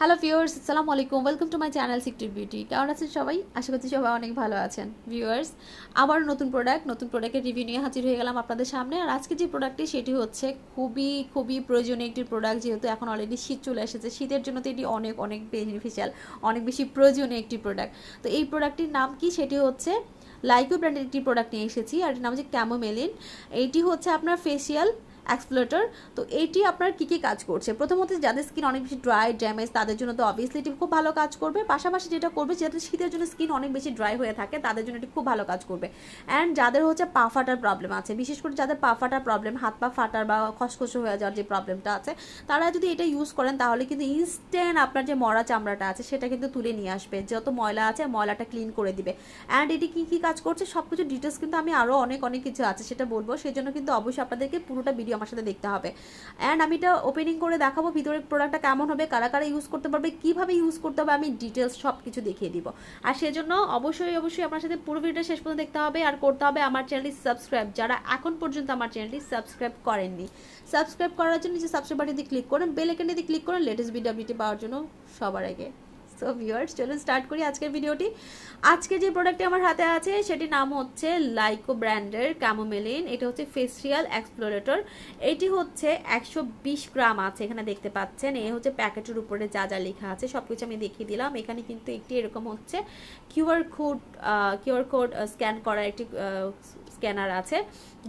hello viewers আসসালামু আলাইকুম welcome to my channel sector beauty কেমন আছেন সবাই আশা করছি সবাই অনেক ভালো আছেন ভিউয়ার্স আবার নতুন প্রোডাক্ট নতুন প্রোডাক্টের রিভিউ নিয়ে হাজির হয়ে গেলাম আপনাদের সামনে আর আজকে যে প্রোডাক্টটি সেটি হচ্ছে খুবই খুবই প্রয়োজনীয় একটি প্রোডাক্ট যেহেতু এখন অলরেডি শীত চলে এসেছে শীতের জন্য তো এটি অনেক অনেক বেনিফিশিয়াল অনেক বেশি প্রয়োজনীয় একটি প্রোডাক্ট তো এই প্রোডাক্টটির নাম কি সেটি হচ্ছে লাইকো ব্র্যান্ডের একটি প্রোডাক্ট নিয়ে এসেছি আর এটির নাম হচ্ছে ক্যামোমেলিন এইটি হচ্ছে আপনার ফেসিয়াল অ্যাক্সপ্লোরেটর তো এটি আপনার কী কী কাজ করছে প্রথমত যাদের স্কিন অনেক বেশি ড্রাই ড্যামেজ তাদের জন্য তো অবভিয়াসলি এটি খুব ভালো কাজ করবে পাশাপাশি যেটা করবে যাদের শীতের জন্য স্কিন অনেক বেশি ড্রাই হয়ে থাকে তাদের জন্য এটি খুব ভালো কাজ করবে অ্যান্ড যাদের হচ্ছে পা ফাটার প্রবলেম আছে বিশেষ করে যাদের পা ফাটার প্রবলেম হাত পা ফাটার বা খসখসে হয়ে যাওয়ার যে প্রবলেমটা আছে তারা যদি এটা ইউজ করেন তাহলে কিন্তু ইনস্ট্যান্ট আপনার যে মরা চামড়াটা আছে সেটা কিন্তু তুলে নিয়ে আসবে যত ময়লা আছে ময়লাটা ক্লিন করে দিবে অ্যান্ড এটি কী কী কাজ করছে সব কিছু ডিটেলস কিন্তু আমি আরও অনেক অনেক কিছু আছে সেটা বলবো সেই জন্য কিন্তু অবশ্যই আপনাদেরকে পুরোটা ভিডিও আমার সাথে দেখতে হবে অ্যান্ড আমি এটা ওপেনিং করে দেখাবো ভিতরে প্রোডাক্টটা কেমন হবে কারা কারা ইউজ করতে পারবে কীভাবে ইউজ করতে হবে আমি ডিটেলস সব কিছু দেখিয়ে দিব আর সেজন্য অবশ্যই অবশ্যই আপনার সাথে পুরো ভিডিওটা শেষ পর্যন্ত দেখতে হবে আর করতে হবে আমার চ্যানেলটি সাবস্ক্রাইব যারা এখন পর্যন্ত আমার চ্যানেলটি সাবস্ক্রাইব করেননি সাবস্ক্রাইব করার জন্য যে সাবস্ক্রাইব বাটিতে ক্লিক করেন বেল আইকনটিতে ক্লিক করেন লেটেস্ট ভিডিও আপডেট পাওয়ার জন্য সবার আগে সো ভিউয়ার্স চলুন স্টার্ট করি আজকের ভিডিওটি আজকে যে প্রোডাক্টটি আমার হাতে আছে সেটির নাম হচ্ছে লাইকো ব্র্যান্ডের ক্যামোমেলিন এটা হচ্ছে ফেসিয়াল এক্সপ্লোরেটর এটি হচ্ছে একশো গ্রাম আছে এখানে দেখতে পাচ্ছেন এ হচ্ছে প্যাকেটের উপরে যা যা লেখা আছে সব কিছু আমি দেখিয়ে দিলাম এখানে কিন্তু একটি এরকম হচ্ছে QR code QR code scan করা একটি স্ক্যানার আছে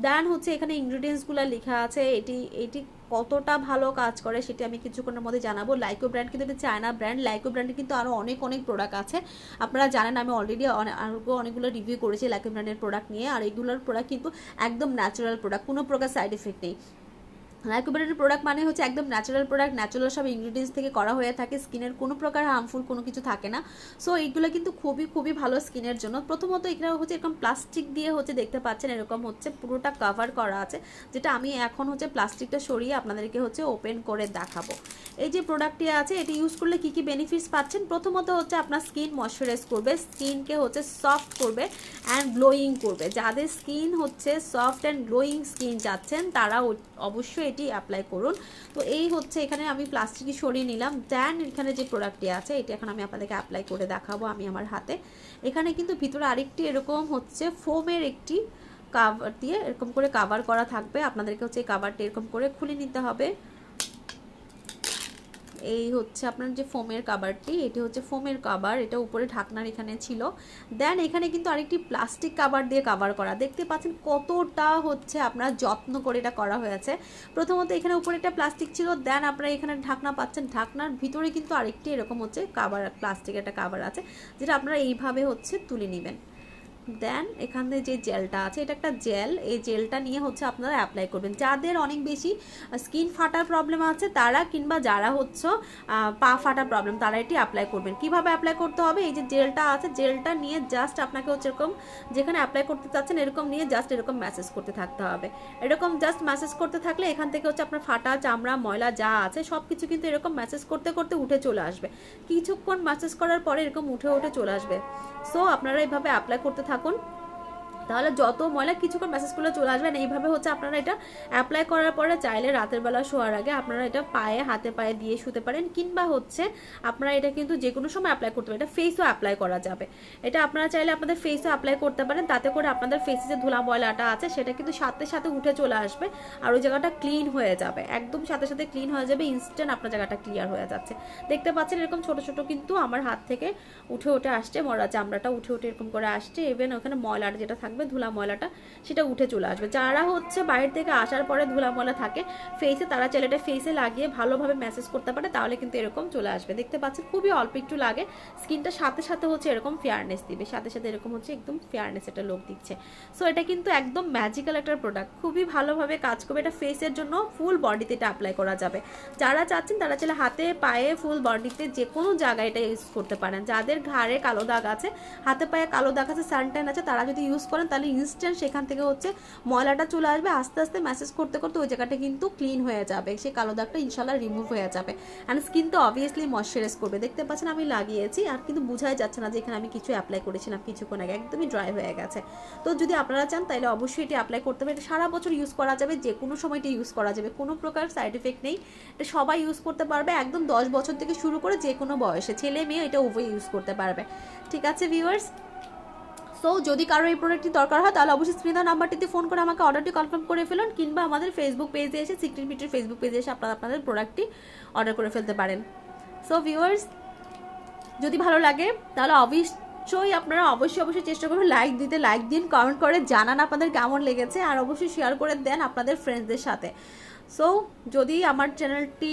দেন হচ্ছে এখানে ইনগ্রিডিয়েন্টসগুলো লেখা আছে এটি এটি কতটা ভালো কাজ করে সেটি আমি কিছুক্ষণের মধ্যে জানাবো লাইকো ব্র্যান্ড কিন্তু এটা চায়না ব্র্যান্ড লাইকো ব্র্যান্ডের কিন্তু আরও অনেক অনেক প্রোডাক্ট আছে আপনারা জানেন আমি অলরেডি আরও অনেকগুলো রিভিউ করেছি লাইকো ব্র্যান্ডের প্রোডাক্ট নিয়ে আর এগুলোর প্রোডাক্ট কিন্তু একদম ন্যাচারাল প্রোডাক্ট কোনো প্রকার সাইড এফেক্ট নেই লাইকোবেরির প্রোডাক্ট মানে হচ্ছে একদম ন্যাচারাল প্রোডাক্ট ন্যাচারাল সব ইনগ্রিডিয়েন্টস থেকে করা হয়ে থাকে স্কিনের কোনো প্রকার হার্মফুল কোনো কিছু থাকে না সো এইগুলো কিন্তু খুবই খুবই ভালো স্কিনের জন্য প্রথমত এখানে হচ্ছে এরকম প্লাস্টিক দিয়ে হচ্ছে দেখতে পাচ্ছেন এরকম হচ্ছে পুরোটা কভার করা আছে যেটা আমি এখন হচ্ছে প্লাস্টিকটা সরিয়ে আপনাদেরকে হচ্ছে ওপেন করে দেখাবো এই যে প্রোডাক্টটি আছে এটি ইউজ করলে কি কি বেনিফিটস পাচ্ছেন প্রথমত হচ্ছে আপনার স্কিন ময়শ্চারাইজ করবে স্কিনকে হচ্ছে সফট করবে অ্যান্ড গ্লোয়িং করবে যাদের স্কিন হচ্ছে সফট অ্যান্ড গ্লোয়িং স্কিন যাচ্ছেন তারা অবশ্যই এটি অ্যাপ্লাই করুন তো এই হচ্ছে এখানে আমি প্লাস্টিকই সরিয়ে নিলাম দেন এখানে যে প্রোডাক্টটি আছে এটি এখন আমি আপনাদেরকে অ্যাপ্লাই করে দেখাবো আমি আমার হাতে এখানে কিন্তু ভিতরে আরেকটি এরকম হচ্ছে ফোমের একটি কাভার দিয়ে এরকম করে কাভার করা থাকবে আপনাদেরকে হচ্ছে এই কাভারটি এরকম করে খুলে নিতে হবে এই হচ্ছে আপনার যে ফোমের কাবারটি এটি হচ্ছে ফোমের কাবার এটা উপরে ঢাকনার এখানে ছিল দেন এখানে কিন্তু আরেকটি প্লাস্টিক কাবার দিয়ে কাভার করা দেখতে পাচ্ছেন কতটা হচ্ছে আপনার যত্ন করে এটা করা হয়েছে প্রথমত এখানে উপরে একটা প্লাস্টিক ছিল দেন আপনারা এখানে ঢাকনা পাচ্ছেন ঢাকনার ভিতরে কিন্তু আরেকটি এরকম হচ্ছে কাবার প্লাস্টিক একটা কাবার আছে যেটা আপনারা এইভাবে হচ্ছে তুলে নেবেন দেন এখানে যে জেলটা আছে এটা একটা জেল এই জেলটা নিয়ে হচ্ছে আপনারা অ্যাপ্লাই করবেন যাদের অনেক বেশি স্কিন ফাটার প্রবলেম আছে তারা কিংবা যারা হচ্ছে পা ফাটার প্রবলেম তারা এটি অ্যাপ্লাই করবেন কিভাবে অ্যাপ্লাই করতে হবে এই যে জেলটা আছে জেলটা নিয়ে জাস্ট আপনাকে হচ্ছে এরকম যেখানে অ্যাপ্লাই করতে চাচ্ছেন এরকম নিয়ে জাস্ট এরকম ম্যাসেজ করতে থাকতে হবে এরকম জাস্ট ম্যাসেজ করতে থাকলে এখান থেকে হচ্ছে আপনার ফাটা চামড়া ময়লা যা আছে সব কিছু কিন্তু এরকম ম্যাসেজ করতে করতে উঠে চলে আসবে কিছুক্ষণ ম্যাসেজ করার পরে এরকম উঠে উঠে চলে আসবে সো আপনারা এভাবে অ্যাপ্লাই করতে থাকবে থাকুন তাহলে যত ময়লা কিছুক্ষণ মেসেজ করলে চলে আসবেন এইভাবে হচ্ছে আপনারা এটা অ্যাপ্লাই করার পরে চাইলে রাতের বেলা শোয়ার আগে আপনারা এটা পায়ে হাতে পায়ে দিয়ে শুতে পারেন কিংবা হচ্ছে আপনারা এটা কিন্তু যে কোনো সময় অ্যাপ্লাই করতে পারেন এটা ফেসও অ্যাপ্লাই করা যাবে এটা আপনারা চাইলে আপনাদের ফেসও অ্যাপ্লাই করতে পারেন তাতে করে আপনাদের ফেসে যে ধুলা ময়লাটা আছে সেটা কিন্তু সাথে সাথে উঠে চলে আসবে আর ওই জায়গাটা ক্লিন হয়ে যাবে একদম সাথে সাথে ক্লিন হয়ে যাবে ইনস্ট্যান্ট আপনার জায়গাটা ক্লিয়ার হয়ে যাচ্ছে দেখতে পাচ্ছেন এরকম ছোট ছোট কিন্তু আমার হাত থেকে উঠে উঠে আসছে মরা চামড়াটা উঠে উঠে এরকম করে আসছে ইভেন ওখানে ময়লাটা যেটা থাকে থাকবে ধুলা ময়লাটা সেটা উঠে চলে আসবে যারা হচ্ছে বাইরে থেকে আসার পরে ধুলা ময়লা থাকে ফেসে তারা ছেলেটা ফেসে লাগিয়ে ভালোভাবে ম্যাসেজ করতে পারে তাহলে কিন্তু এরকম চলে আসবে দেখতে পাচ্ছেন খুবই অল্প একটু লাগে স্কিনটা সাথে সাথে হচ্ছে এরকম ফেয়ারনেস দিবে সাথে সাথে এরকম হচ্ছে একদম ফেয়ারনেস এটা লোক দিচ্ছে সো এটা কিন্তু একদম ম্যাজিক্যাল একটা প্রোডাক্ট খুবই ভালোভাবে কাজ করবে এটা ফেসের জন্য ফুল বডিতে এটা অ্যাপ্লাই করা যাবে যারা চাচ্ছেন তারা চাইলে হাতে পায়ে ফুল বডিতে যে কোনো জায়গায় এটা ইউজ করতে পারেন যাদের ঘাড়ে কালো দাগ আছে হাতে পায়ে কালো দাগ আছে সানটাইন আছে তারা যদি ইউজ করে পারেন তাহলে ইনস্ট্যান্ট সেখান থেকে হচ্ছে ময়লাটা চলে আসবে আস্তে আস্তে ম্যাসেজ করতে করতে ওই জায়গাটা কিন্তু ক্লিন হয়ে যাবে সে কালো দাগটা ইনশাল্লাহ রিমুভ হয়ে যাবে অ্যান্ড স্কিন তো অবভিয়াসলি ময়শ্চারাইজ করবে দেখতে পাচ্ছেন আমি লাগিয়েছি আর কিন্তু বোঝাই যাচ্ছে না যে এখানে আমি কিছু অ্যাপ্লাই করেছিলাম কিছুক্ষণ আগে একদমই ড্রাই হয়ে গেছে তো যদি আপনারা চান তাহলে অবশ্যই এটি অ্যাপ্লাই করতে হবে এটা সারা বছর ইউজ করা যাবে যে কোনো সময় এটি ইউজ করা যাবে কোনো প্রকার সাইড এফেক্ট নেই এটা সবাই ইউজ করতে পারবে একদম দশ বছর থেকে শুরু করে যে কোনো বয়সে ছেলে মেয়ে এটা উভয় ইউজ করতে পারবে ঠিক আছে ভিউয়ার্স সো যদি কারো এই প্রোডাক্টটি দরকার হয় তাহলে অবশ্যই স্ক্রিনে নাম্বারটিতে ফোন করে আমাকে অর্ডারটি কনফার্ম করে ফেলুন কিংবা আমাদের ফেসবুক পেজে এসে সিক্রেট মিটের ফেসবুক পেজে এসে আপনারা আপনাদের প্রোডাক্টটি অর্ডার করে ফেলতে পারেন সো ভিউয়ার্স যদি ভালো লাগে তাহলে অবশ্যই আপনারা অবশ্যই অবশ্যই চেষ্টা করবেন লাইক দিতে লাইক দিন কমেন্ট করে জানান আপনাদের কেমন লেগেছে আর অবশ্যই শেয়ার করে দেন আপনাদের ফ্রেন্ডসদের সাথে সো যদি আমার চ্যানেলটি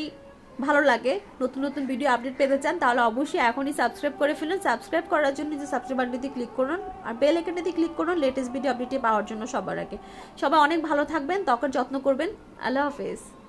ভালো লাগে নতুন নতুন ভিডিও আপডেট পেতে চান তাহলে অবশ্যই এখনই সাবস্ক্রাইব করে ফেলুন সাবস্ক্রাইব করার জন্য যে সাবস্ক্রাইব বাটনটি ক্লিক করুন আর বেল আইকনটি ক্লিক করুন লেটেস্ট ভিডিও আপডেটটি পাওয়ার জন্য সবার আগে সবাই অনেক ভালো থাকবেন তখন যত্ন করবেন আল্লাহ হাফেজ